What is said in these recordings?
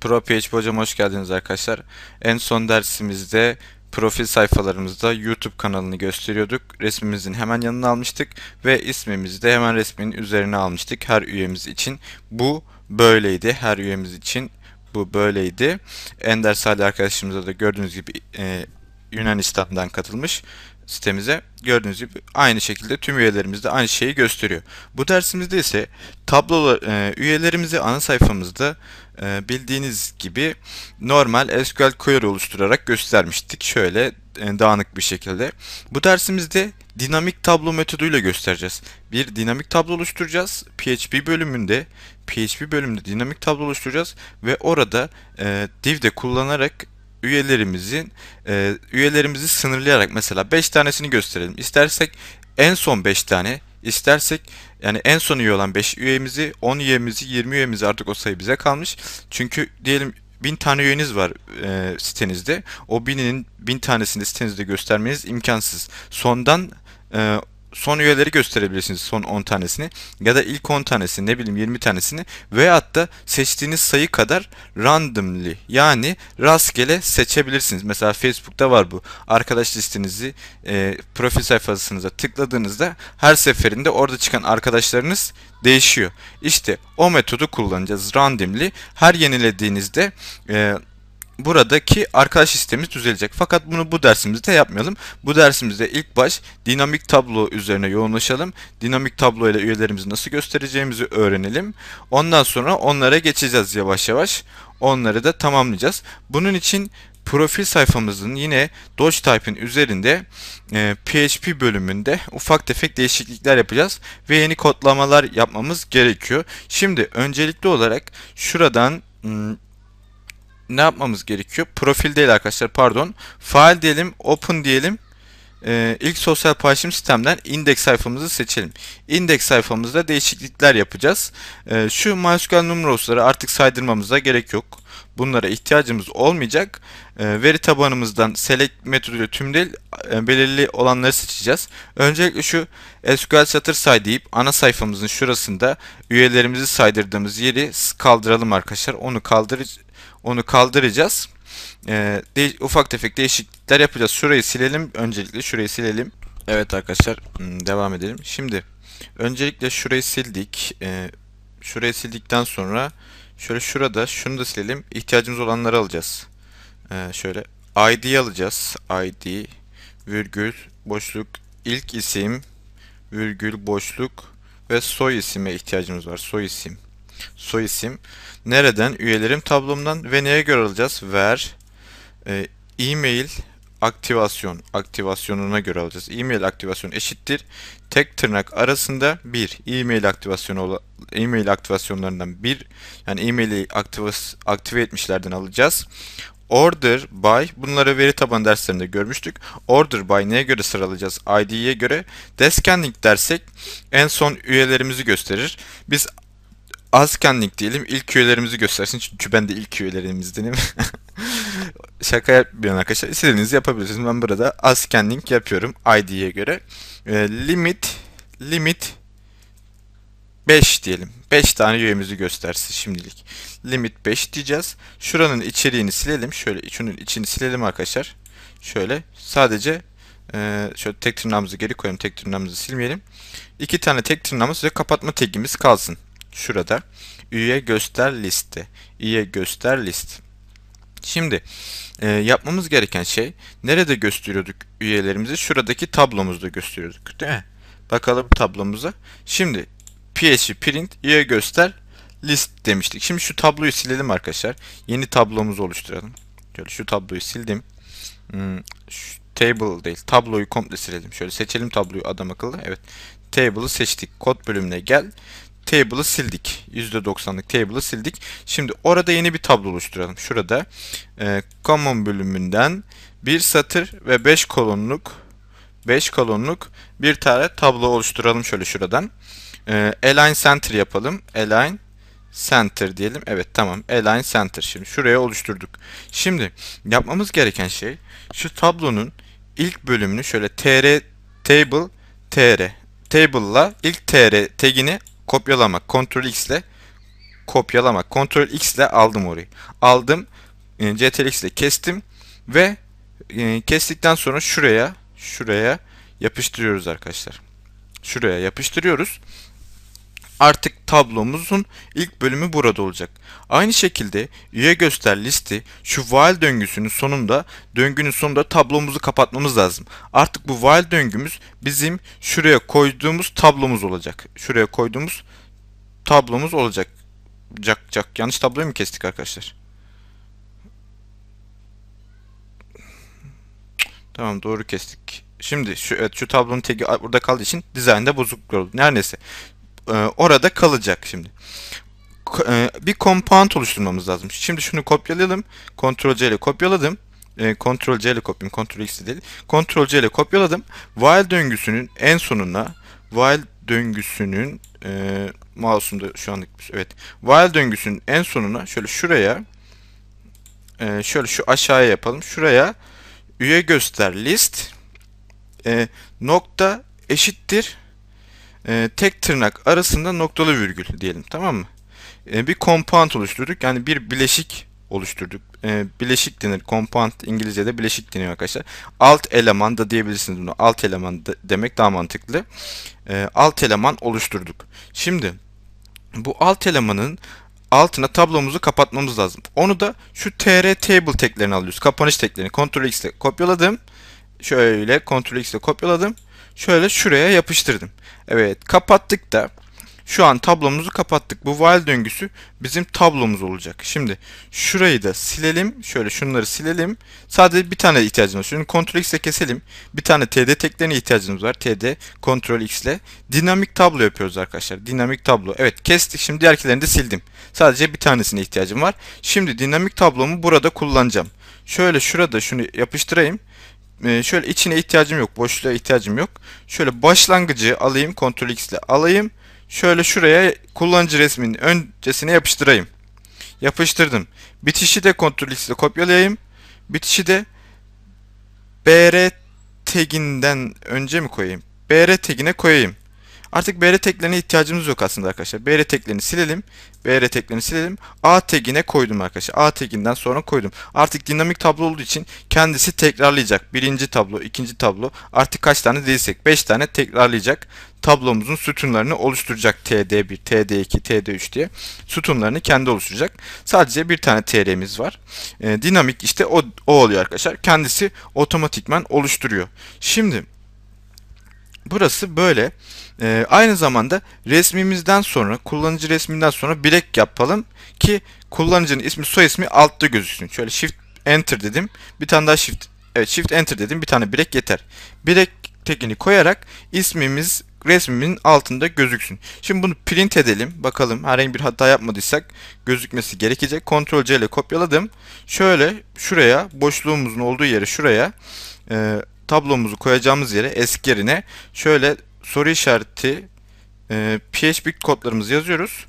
ProPHP hocam hoş geldiniz arkadaşlar. En son dersimizde profil sayfalarımızda YouTube kanalını gösteriyorduk. Resmimizin hemen yanına almıştık ve ismimizi de hemen resmin üzerine almıştık her üyemiz için. Bu böyleydi her üyemiz için bu böyleydi. Ender Salih arkadaşımıza da gördüğünüz gibi e, Yunanistan'dan katılmış sitemize. Gördüğünüz gibi aynı şekilde tüm üyelerimizde aynı şeyi gösteriyor. Bu dersimizde ise tablolar e, üyelerimizi ana sayfamızda e, bildiğiniz gibi normal SQL query oluşturarak göstermiştik. Şöyle e, dağınık bir şekilde. Bu dersimizde dinamik tablo metoduyla göstereceğiz. Bir dinamik tablo oluşturacağız. PHP bölümünde PHP bölümünde dinamik tablo oluşturacağız ve orada e, div'de kullanarak üyelerimizin e, üyelerimizi sınırlayarak mesela 5 tanesini gösterelim. İstersek en son 5 tane istersek yani en son üye olan 5 üyemizi, 10 üyemizi, 20 üyemizi artık o sayı bize kalmış. Çünkü diyelim bin tane üyeniz var e, sitenizde. O binin bin tanesini sitenizde göstermeniz imkansız. Sondan e, son üyeleri gösterebilirsiniz son 10 tanesini ya da ilk 10 tanesini ne bileyim 20 tanesini veyahut da seçtiğiniz sayı kadar randomly yani rastgele seçebilirsiniz. Mesela Facebook'ta var bu. Arkadaş listenizi e, profil sayfasınıza tıkladığınızda her seferinde orada çıkan arkadaşlarınız değişiyor. İşte o metodu kullanacağız randomly. Her yenilediğinizde e, buradaki arkadaş sistemimiz düzelecek. Fakat bunu bu dersimizde yapmayalım. Bu dersimizde ilk baş dinamik tablo üzerine yoğunlaşalım. Dinamik tablo ile üyelerimizi nasıl göstereceğimizi öğrenelim. Ondan sonra onlara geçeceğiz yavaş yavaş. Onları da tamamlayacağız. Bunun için profil sayfamızın yine Dogetype'in üzerinde e, PHP bölümünde ufak tefek değişiklikler yapacağız ve yeni kodlamalar yapmamız gerekiyor. Şimdi öncelikli olarak şuradan ne yapmamız gerekiyor? Profil değil arkadaşlar pardon. File diyelim, open diyelim. Ee, ilk sosyal paylaşım sistemden index sayfamızı seçelim. Index sayfamızda değişiklikler yapacağız. Ee, şu MySQL numerosları artık saydırmamıza gerek yok. Bunlara ihtiyacımız olmayacak. Ee, veri tabanımızdan select metoduyla tüm değil e, belirli olanları seçeceğiz. Öncelikle şu SQL satır say deyip ana sayfamızın şurasında üyelerimizi saydırdığımız yeri kaldıralım arkadaşlar. Onu kaldır onu kaldıracağız. Ee, ufak tefek değişiklikler yapacağız. Şurayı silelim. Öncelikle şurayı silelim. Evet arkadaşlar hmm, devam edelim. Şimdi öncelikle şurayı sildik. Ee, şurayı sildikten sonra şöyle şurada şunu da silelim. İhtiyacımız olanları alacağız. Ee, şöyle ID alacağız. ID virgül boşluk ilk isim virgül boşluk ve soy isime ihtiyacımız var. Soy isim soyisim. Nereden? Üyelerim tablomdan ve neye göre alacağız? Ver. E, e-mail aktivasyon aktivasyonuna göre alacağız. E-mail aktivasyon eşittir. Tek tırnak arasında bir e-mail aktivasyonu e-mail aktivasyonlarından bir yani e-maili aktive etmişlerden alacağız. Order by bunları veri tabanı derslerinde görmüştük. Order by neye göre sıralayacağız? ID'ye göre. descending dersek en son üyelerimizi gösterir. Biz Askenlik diyelim ilk üyelerimizi göstersin. Çünkü ben de ilk üyelerimizdenim. Şaka yapmıyorum arkadaşlar. İstediğinizi yapabilirsiniz. Ben burada askenlik yapıyorum ID'ye göre. E, limit limit 5 diyelim. 5 tane üyemizi göstersin şimdilik. Limit 5 diyeceğiz. Şuranın içeriğini silelim. Şöyle şunun içini silelim arkadaşlar. Şöyle sadece e, şöyle tek tırnağımızı geri koyalım. Tek tırnağımızı silmeyelim. İki tane tek tırnağımız ve kapatma tekimiz kalsın şurada üye göster liste üye göster list şimdi e, yapmamız gereken şey nerede gösteriyorduk üyelerimizi şuradaki tablomuzda gösteriyorduk değil mi bakalım tablomuza şimdi php print üye göster list demiştik şimdi şu tabloyu silelim arkadaşlar yeni tablomuzu oluşturalım şöyle şu tabloyu sildim hmm, şu table değil tabloyu komple silelim şöyle seçelim tabloyu adam akıllı evet table'ı seçtik kod bölümüne gel table'ı sildik. %90'lık table'ı sildik. Şimdi orada yeni bir tablo oluşturalım. Şurada e, common bölümünden bir satır ve 5 kolonluk 5 kolonluk bir tane tablo oluşturalım şöyle şuradan. E, align center yapalım. Align center diyelim. Evet tamam. Align center. Şimdi şuraya oluşturduk. Şimdi yapmamız gereken şey şu tablonun ilk bölümünü şöyle tr table tr table'la ilk tr tagini kopyalamak Ctrl X ile kopyalamak Ctrl X ile aldım orayı. Aldım e, Ctrl X ile kestim ve e, kestikten sonra şuraya şuraya yapıştırıyoruz arkadaşlar. Şuraya yapıştırıyoruz Artık tablomuzun ilk bölümü burada olacak. Aynı şekilde üye göster listi şu while döngüsünün sonunda döngünün sonunda tablomuzu kapatmamız lazım. Artık bu while döngümüz bizim şuraya koyduğumuz tablomuz olacak. Şuraya koyduğumuz tablomuz olacak. Cak cak yanlış tabloyu mu kestik arkadaşlar? Tamam doğru kestik. Şimdi şu evet, şu tablonun tagi burada kaldığı için dizaynda bozukluk oldu. neredeyse. E, orada kalacak şimdi. E, bir compound oluşturmamız lazım. Şimdi şunu kopyalayalım. Ctrl C ile kopyaladım. E, Ctrl C ile kopyalayayım. Ctrl X değil. Ctrl C ile kopyaladım. While döngüsünün en sonuna while döngüsünün e, mouse'umda şu anlık şey- evet. While döngüsünün en sonuna şöyle şuraya e, şöyle şu aşağıya yapalım. Şuraya üye göster list e, nokta eşittir e, tek tırnak arasında noktalı virgül diyelim tamam mı? E, bir compound oluşturduk. Yani bir bileşik oluşturduk. E, bileşik denir. Compound İngilizce'de bileşik deniyor arkadaşlar. Alt eleman da diyebilirsiniz bunu. Alt eleman da, demek daha mantıklı. E, alt eleman oluşturduk. Şimdi bu alt elemanın altına tablomuzu kapatmamız lazım. Onu da şu tr table teklerini alıyoruz. Kapanış teklerini Ctrl X ile kopyaladım. Şöyle Ctrl X ile kopyaladım şöyle şuraya yapıştırdım. Evet kapattık da şu an tablomuzu kapattık. Bu while döngüsü bizim tablomuz olacak. Şimdi şurayı da silelim. Şöyle şunları silelim. Sadece bir tane ihtiyacımız var. Şimdi Ctrl X ile keselim. Bir tane TD teklerine ihtiyacımız var. TD Ctrl X ile. Dinamik tablo yapıyoruz arkadaşlar. Dinamik tablo. Evet kestik. Şimdi diğerkilerini de sildim. Sadece bir tanesine ihtiyacım var. Şimdi dinamik tablomu burada kullanacağım. Şöyle şurada şunu yapıştırayım. Ee, şöyle içine ihtiyacım yok. Boşluğa ihtiyacım yok. Şöyle başlangıcı alayım. Ctrl X ile alayım. Şöyle şuraya kullanıcı resminin öncesine yapıştırayım. Yapıştırdım. Bitişi de Ctrl X ile kopyalayayım. Bitişi de BR taginden önce mi koyayım? BR tagine koyayım. Artık BR teklerine ihtiyacımız yok aslında arkadaşlar. BR teklerini silelim. BR teklerini silelim. A tagine koydum arkadaşlar. A taginden sonra koydum. Artık dinamik tablo olduğu için kendisi tekrarlayacak. Birinci tablo, ikinci tablo. Artık kaç tane değilsek 5 tane tekrarlayacak. Tablomuzun sütunlarını oluşturacak. TD1, TD2, TD3 diye. Sütunlarını kendi oluşturacak. Sadece bir tane TR'miz var. E, dinamik işte o, o oluyor arkadaşlar. Kendisi otomatikman oluşturuyor. Şimdi... Burası böyle. Ee, aynı zamanda resmimizden sonra, kullanıcı resminden sonra bilek yapalım ki kullanıcının ismi, soy ismi altta gözüksün. Şöyle Shift Enter dedim. Bir tane daha Shift Evet Shift Enter dedim. Bir tane bilek yeter. Bilek tekini koyarak ismimiz resmimin altında gözüksün. Şimdi bunu print edelim. Bakalım herhangi bir hata yapmadıysak gözükmesi gerekecek. Ctrl C ile kopyaladım. Şöyle şuraya boşluğumuzun olduğu yere şuraya e, tablomuzu koyacağımız yere eski yerine şöyle soru işareti e, PHP kodlarımızı yazıyoruz.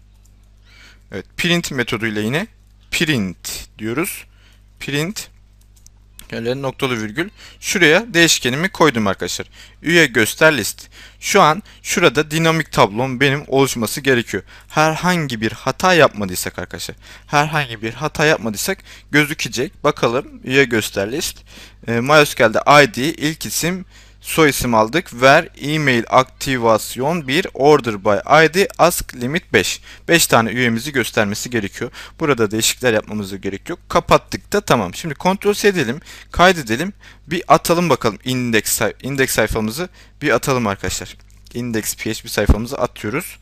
Evet print metoduyla yine print diyoruz. Print yani noktalı virgül. Şuraya değişkenimi koydum arkadaşlar. Üye göster list. Şu an şurada dinamik tablom benim oluşması gerekiyor. Herhangi bir hata yapmadıysak arkadaşlar. Herhangi bir hata yapmadıysak gözükecek. Bakalım üye göster list. E, ee, MySQL'de ID ilk isim soy isim aldık. Ver email aktivasyon 1 order by id ask limit 5. 5 tane üyemizi göstermesi gerekiyor. Burada değişiklikler yapmamıza gerek yok. Kapattık da tamam. Şimdi kontrol edelim, kaydedelim. Bir atalım bakalım index say index sayfamızı bir atalım arkadaşlar. Index php sayfamızı atıyoruz.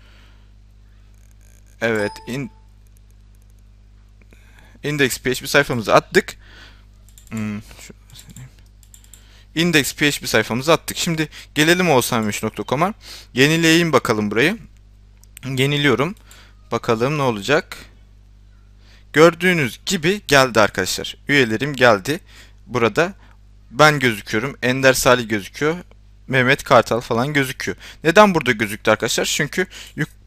Evet, in index php sayfamızı attık. Hmm, şu index.php sayfamıza attık. Şimdi gelelim oğuzhanmemiş.com'a. Yenileyeyim bakalım burayı. Yeniliyorum. Bakalım ne olacak. Gördüğünüz gibi geldi arkadaşlar. Üyelerim geldi. Burada ben gözüküyorum. Ender Salih gözüküyor. Mehmet Kartal falan gözüküyor. Neden burada gözüktü arkadaşlar? Çünkü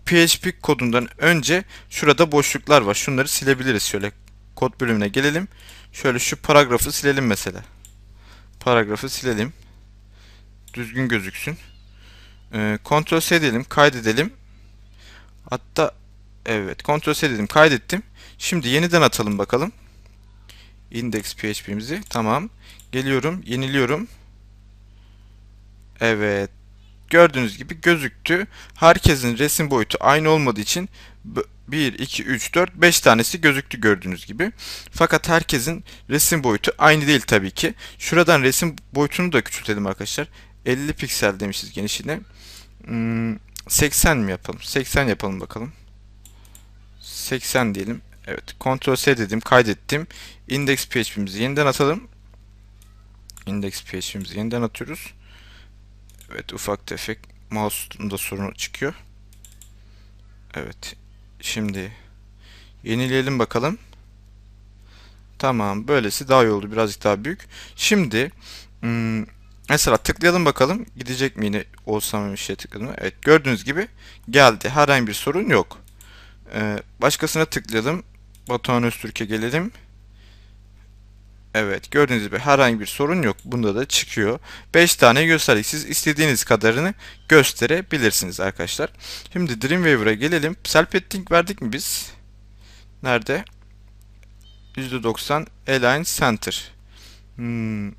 PHP kodundan önce şurada boşluklar var. Şunları silebiliriz. Şöyle kod bölümüne gelelim. Şöyle şu paragrafı silelim mesela. Paragrafı silelim. Düzgün gözüksün. Ee, Ctrl S edelim. Kaydedelim. Hatta evet Ctrl S dedim. Kaydettim. Şimdi yeniden atalım bakalım. index.php'mizi. Tamam. Geliyorum. Yeniliyorum. Evet. Gördüğünüz gibi gözüktü. Herkesin resim boyutu aynı olmadığı için 1, 2, 3, 4, 5 tanesi gözüktü gördüğünüz gibi. Fakat herkesin resim boyutu aynı değil tabii ki. Şuradan resim boyutunu da küçültelim arkadaşlar. 50 piksel demişiz genişliğine. 80 hmm, mi yapalım? 80 yapalım bakalım. 80 diyelim. Evet. Ctrl S dedim. Kaydettim. Index PHP'mizi yeniden atalım. Index PHP'mizi yeniden atıyoruz. Evet. Ufak tefek mouse'un da sorunu çıkıyor. Evet. Şimdi yenileyelim bakalım. Tamam böylesi daha iyi oldu birazcık daha büyük. Şimdi hmm, mesela tıklayalım bakalım gidecek mi yine olsam bir şey tıkladım. Evet gördüğünüz gibi geldi herhangi bir sorun yok. Ee, başkasına tıklayalım. Batuhan Öztürk'e gelelim. Evet gördüğünüz gibi herhangi bir sorun yok. Bunda da çıkıyor. 5 tane gösterdik. Siz istediğiniz kadarını gösterebilirsiniz arkadaşlar. Şimdi Dreamweaver'a gelelim. Selpetting verdik mi biz? Nerede? %90 Align Center. Hmm.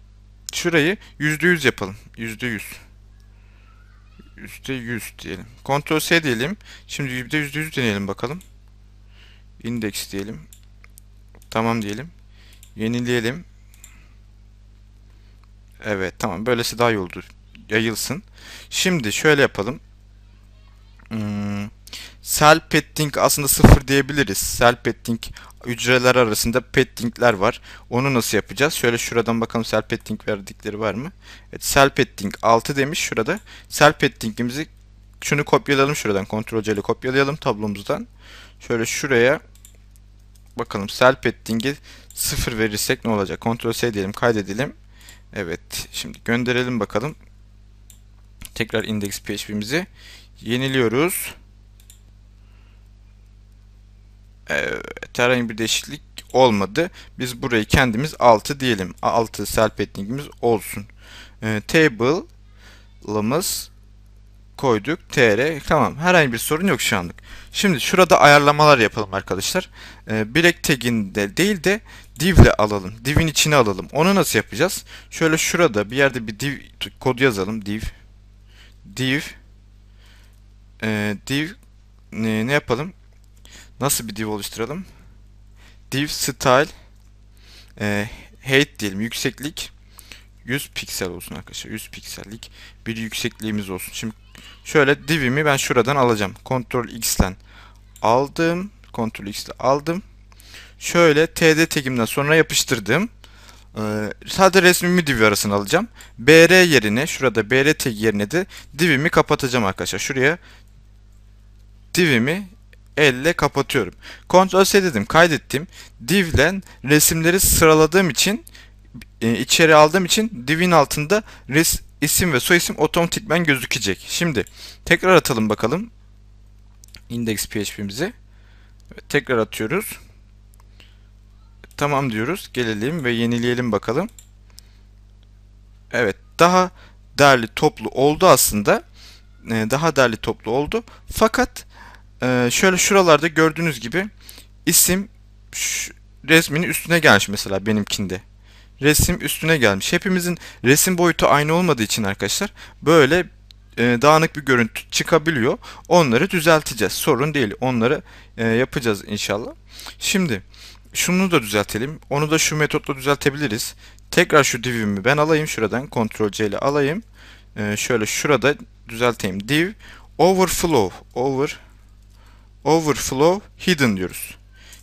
Şurayı %100 yapalım. %100. %100 diyelim. Ctrl S diyelim. Şimdi bir %100 deneyelim bakalım. Index diyelim. Tamam diyelim. Yenileyelim. Evet tamam böylesi daha iyi oldu. Yayılsın. Şimdi şöyle yapalım. Hmm, cell padding aslında sıfır diyebiliriz. Cell petting hücreler arasında pettingler var. Onu nasıl yapacağız? Şöyle şuradan bakalım cell petting verdikleri var mı? Evet cell petting 6 demiş şurada. Cell petting'imizi şunu kopyalayalım şuradan. Ctrl C ile kopyalayalım tablomuzdan. Şöyle şuraya bakalım cell pettingi. 0 verirsek ne olacak? Ctrl S diyelim, kaydedelim. Evet, şimdi gönderelim bakalım. Tekrar index php'mizi yeniliyoruz. Evet, herhangi bir değişiklik olmadı. Biz burayı kendimiz 6 diyelim. 6 self heading'imiz olsun. E, table'ımız koyduk. TR. Tamam. Herhangi bir sorun yok şu anlık. Şimdi şurada ayarlamalar yapalım arkadaşlar. E, ee, break tag'inde değil de divle alalım. Div'in içine alalım. Onu nasıl yapacağız? Şöyle şurada bir yerde bir div kod yazalım. Div. Div. Ee, div ne, ne yapalım? Nasıl bir div oluşturalım? Div style e, height diyelim. Yükseklik 100 piksel olsun arkadaşlar. 100 piksellik bir yüksekliğimiz olsun. Şimdi şöyle divimi ben şuradan alacağım. Ctrl X aldım. Ctrl X aldım şöyle TD tekimden sonra yapıştırdım. Ee, sadece resmimi div arasına alacağım. BR yerine şurada BR tag yerine de divimi kapatacağım arkadaşlar. Şuraya divimi elle kapatıyorum. Ctrl S dedim kaydettim. Div'le resimleri sıraladığım için e, içeri aldığım için divin altında res, isim ve soyisim otomatikmen gözükecek. Şimdi tekrar atalım bakalım index.php'mizi. Evet, tekrar atıyoruz. Tamam diyoruz. Gelelim ve yenileyelim bakalım. Evet daha derli toplu oldu aslında. Ee, daha derli toplu oldu. Fakat e, şöyle şuralarda gördüğünüz gibi isim resminin üstüne gelmiş mesela benimkinde. Resim üstüne gelmiş. Hepimizin resim boyutu aynı olmadığı için arkadaşlar böyle e, dağınık bir görüntü çıkabiliyor. Onları düzelteceğiz. Sorun değil. Onları e, yapacağız inşallah. Şimdi şunu da düzeltelim. Onu da şu metotla düzeltebiliriz. Tekrar şu divimi ben alayım şuradan. Ctrl C ile alayım. Ee, şöyle şurada düzelteyim. Div overflow over overflow hidden diyoruz.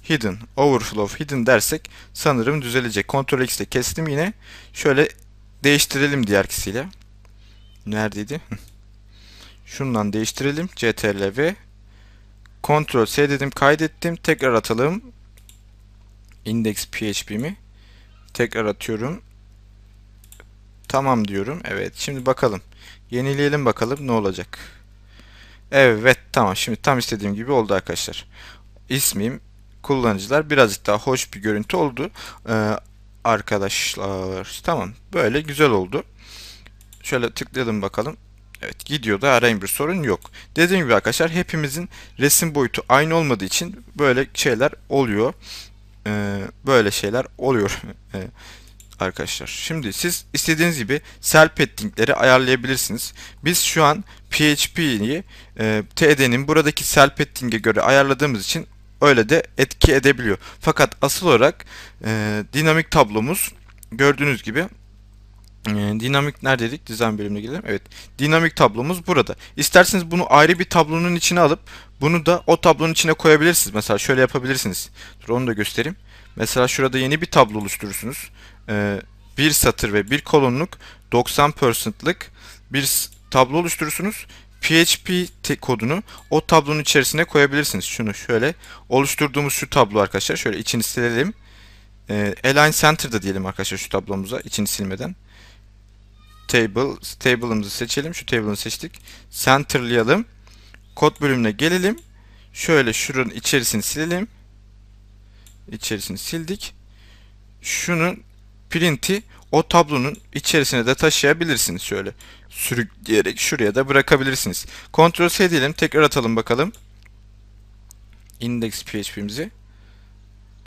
Hidden, overflow, hidden dersek sanırım düzelecek. Ctrl X ile kestim yine. Şöyle değiştirelim diğer ikisiyle. Neredeydi? Şundan değiştirelim. CTRL ve Ctrl S dedim kaydettim. Tekrar atalım index php'mi tekrar atıyorum. Tamam diyorum. Evet. Şimdi bakalım. Yenileyelim bakalım ne olacak. Evet tamam. Şimdi tam istediğim gibi oldu arkadaşlar. İsmim kullanıcılar birazcık daha hoş bir görüntü oldu. Ee, arkadaşlar tamam. Böyle güzel oldu. Şöyle tıklayalım bakalım. Evet gidiyor da herhangi bir sorun yok. Dediğim gibi arkadaşlar hepimizin resim boyutu aynı olmadığı için böyle şeyler oluyor e, böyle şeyler oluyor e, arkadaşlar. Şimdi siz istediğiniz gibi cell paddingleri ayarlayabilirsiniz. Biz şu an PHP'yi e, TD'nin buradaki cell padding'e göre ayarladığımız için öyle de etki edebiliyor. Fakat asıl olarak e, dinamik tablomuz gördüğünüz gibi ee, dinamik neredeydik? Dizayn bölümüne gidelim. Evet. Dinamik tablomuz burada. İsterseniz bunu ayrı bir tablonun içine alıp bunu da o tablonun içine koyabilirsiniz. Mesela şöyle yapabilirsiniz. Dur onu da göstereyim. Mesela şurada yeni bir tablo oluşturursunuz. Ee, bir satır ve bir kolonluk 90%'lık bir tablo oluşturursunuz. PHP kodunu o tablonun içerisine koyabilirsiniz. Şunu şöyle oluşturduğumuz şu tablo arkadaşlar. Şöyle içini silelim. Ee, Align Center'da diyelim arkadaşlar şu tablomuza içini silmeden table table'ımızı seçelim. Şu table'ını seçtik. Center'layalım. Kod bölümüne gelelim. Şöyle şunun içerisini silelim. İçerisini sildik. Şunun print'i o tablonun içerisine de taşıyabilirsiniz şöyle. Sürükleyerek şuraya da bırakabilirsiniz. Ctrl S diyelim. Tekrar atalım bakalım. Index PHP'mizi.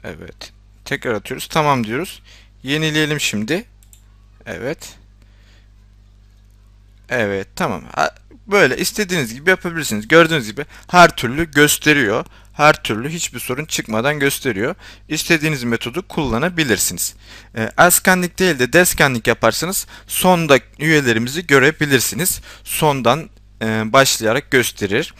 Evet. Tekrar atıyoruz. Tamam diyoruz. Yenileyelim şimdi. Evet. Evet tamam. Böyle istediğiniz gibi yapabilirsiniz. Gördüğünüz gibi her türlü gösteriyor. Her türlü hiçbir sorun çıkmadan gösteriyor. İstediğiniz metodu kullanabilirsiniz. E, değil de deskenlik yaparsanız sonda üyelerimizi görebilirsiniz. Sondan e, başlayarak gösterir.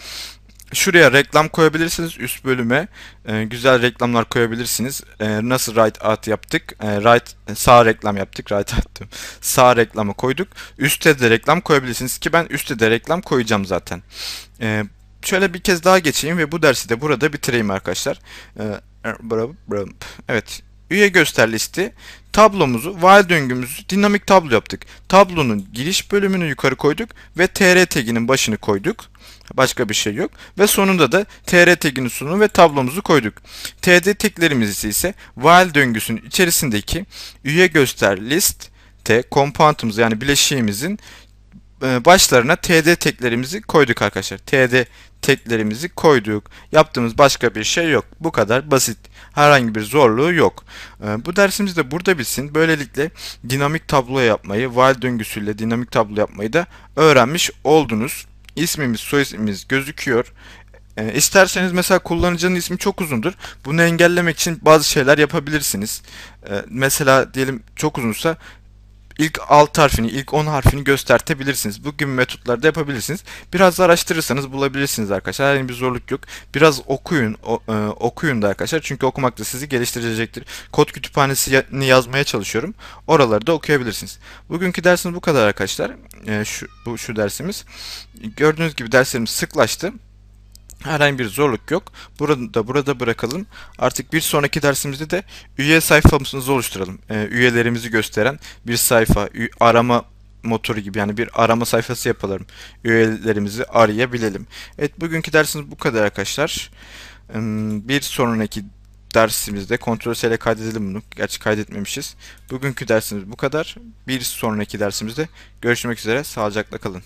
Şuraya reklam koyabilirsiniz üst bölüme. E, güzel reklamlar koyabilirsiniz. E, nasıl right at yaptık? E, right sağ reklam yaptık. Right at diyorum. Sağ reklamı koyduk. Üste de reklam koyabilirsiniz ki ben üste de reklam koyacağım zaten. E, şöyle bir kez daha geçeyim ve bu dersi de burada bitireyim arkadaşlar. Evet. Üye göster listi. Tablomuzu, while döngümüzü dinamik tablo yaptık. Tablonun giriş bölümünü yukarı koyduk ve tr taginin başını koyduk. Başka bir şey yok. Ve sonunda da tr tagini sunum ve tablomuzu koyduk. td teklerimiz ise while döngüsünün içerisindeki üye göster list te komponentimiz yani bileşiğimizin e, başlarına td teklerimizi koyduk arkadaşlar. td teklerimizi koyduk. Yaptığımız başka bir şey yok. Bu kadar basit. Herhangi bir zorluğu yok. E, bu dersimiz de burada bitsin. Böylelikle dinamik tablo yapmayı, while döngüsüyle dinamik tablo yapmayı da öğrenmiş oldunuz ismimiz, soyisimiz gözüküyor. E, isterseniz mesela kullanıcının ismi çok uzundur. Bunu engellemek için bazı şeyler yapabilirsiniz. E, mesela diyelim çok uzunsa ilk alt harfini, ilk 10 harfini göstertebilirsiniz. Bu gibi metotlarda yapabilirsiniz. Biraz araştırırsanız bulabilirsiniz arkadaşlar. Herhangi bir zorluk yok. Biraz okuyun, o, e, okuyun da arkadaşlar. Çünkü okumak da sizi geliştirecektir. Kod kütüphanesini yazmaya çalışıyorum. Oraları da okuyabilirsiniz. Bugünkü dersimiz bu kadar arkadaşlar. E, şu, bu, şu dersimiz. Gördüğünüz gibi derslerimiz sıklaştı. Herhangi bir zorluk yok. Burada da burada bırakalım. Artık bir sonraki dersimizde de üye sayfamızı oluşturalım. Ee, üyelerimizi gösteren bir sayfa, arama motoru gibi yani bir arama sayfası yapalım. Üyelerimizi arayabilelim. Evet bugünkü dersimiz bu kadar arkadaşlar. Hmm, bir sonraki dersimizde kontrol ile kaydedelim bunu. Gerçi kaydetmemişiz. Bugünkü dersimiz bu kadar. Bir sonraki dersimizde görüşmek üzere. Sağlıcakla kalın.